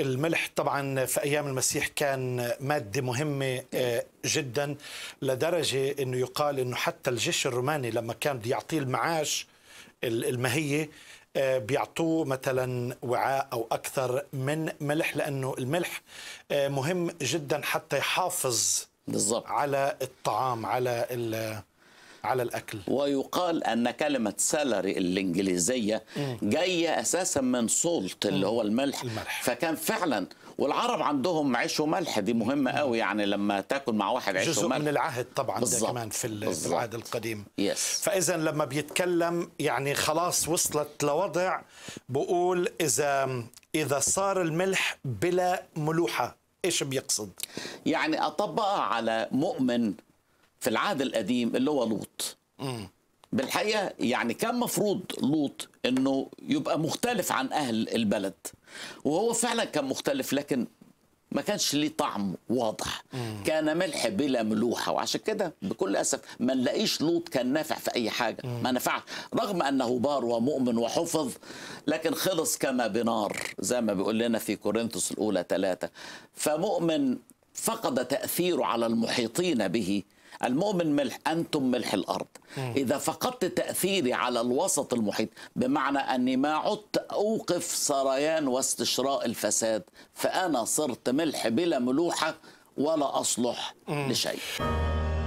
الملح طبعا في ايام المسيح كان ماده مهمه آه، جدا لدرجه انه يقال انه حتى الجيش الروماني لما كان بده يعطيه المعاش المهيه آه، بيعطوه مثلا وعاء او اكثر من ملح لانه الملح آه، مهم جدا حتى يحافظ بالضبط على الطعام على على الأكل ويقال أن كلمة سالري الإنجليزية جاية أساسا من سولت اللي هو الملح, الملح. فكان فعلا والعرب عندهم عيش وملح دي مهمة قوي يعني لما تاكل مع واحد عيش جزء وملح جزء من العهد طبعا بالزبط. ده كمان في العهد القديم يس. فإذا لما بيتكلم يعني خلاص وصلت لوضع بقول إذا إذا صار الملح بلا ملوحة إيش بيقصد؟ يعني أطبقها على مؤمن في العهد القديم اللي هو لوط بالحقيقه يعني كان مفروض لوط انه يبقى مختلف عن اهل البلد وهو فعلا كان مختلف لكن ما كانش ليه طعم واضح مم. كان ملح بلا ملوحة وعشان كده بكل أسف ما نلاقيش لوط كان نافع في أي حاجة مم. ما نفعش رغم أنه بار ومؤمن وحفظ لكن خلص كما بنار زي ما بيقول لنا في كورنثوس الأولى ثلاثة فمؤمن فقد تأثيره على المحيطين به المؤمن ملح أنتم ملح الأرض إذا فقدت تأثيري على الوسط المحيط بمعنى أني ما عدت أوقف سريان واستشراء الفساد فأنا صرت ملح بلا ملوحة ولا أصلح لشيء